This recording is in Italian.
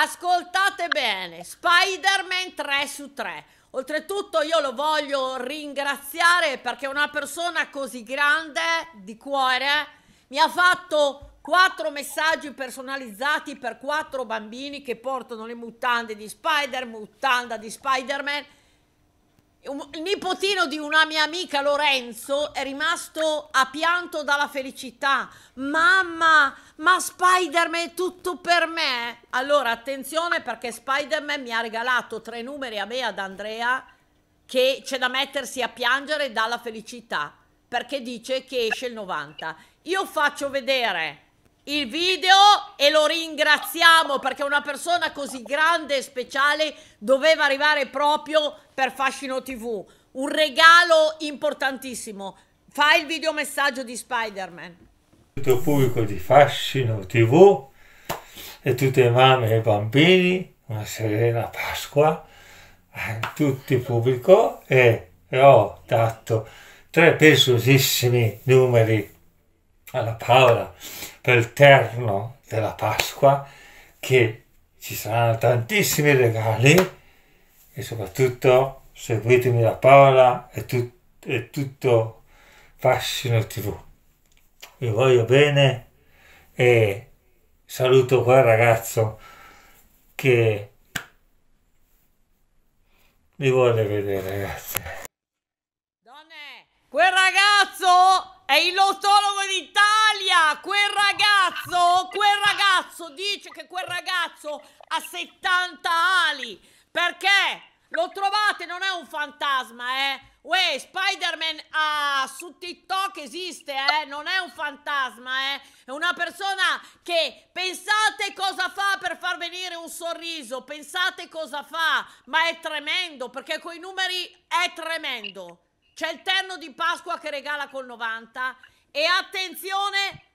Ascoltate bene, Spider-Man 3 su 3. Oltretutto io lo voglio ringraziare perché una persona così grande di cuore mi ha fatto quattro messaggi personalizzati per quattro bambini che portano le mutande di Spider, mutanda di Spider-Man il nipotino di una mia amica Lorenzo è rimasto a pianto dalla felicità. Mamma, ma Spider-Man è tutto per me? Allora attenzione perché Spider-Man mi ha regalato tre numeri a me e ad Andrea che c'è da mettersi a piangere dalla felicità perché dice che esce il 90. Io faccio vedere il video e lo ringraziamo perché una persona così grande e speciale doveva arrivare proprio per Fascino TV. Un regalo importantissimo. Fai il videomessaggio di Spider-Man. Tutto il pubblico di Fascino TV e tutte le mamme e i bambini, una serena Pasqua a eh, tutto il pubblico e ho dato tre pesosissimi numeri alla Paola nel terno della Pasqua che ci saranno tantissimi regali e soprattutto seguitemi la parola e, tu, e tutto Fascino TV. Vi voglio bene e saluto quel ragazzo che mi vuole vedere ragazzi. Donne, quel ragazzo è il lotologo di quel ragazzo dice che quel ragazzo ha 70 ali. Perché? Lo trovate, non è un fantasma, eh? Uè, Spider-Man ah, su TikTok esiste, eh? Non è un fantasma, eh? È una persona che pensate cosa fa per far venire un sorriso, pensate cosa fa, ma è tremendo, perché con i numeri è tremendo. C'è il terno di Pasqua che regala col 90 e attenzione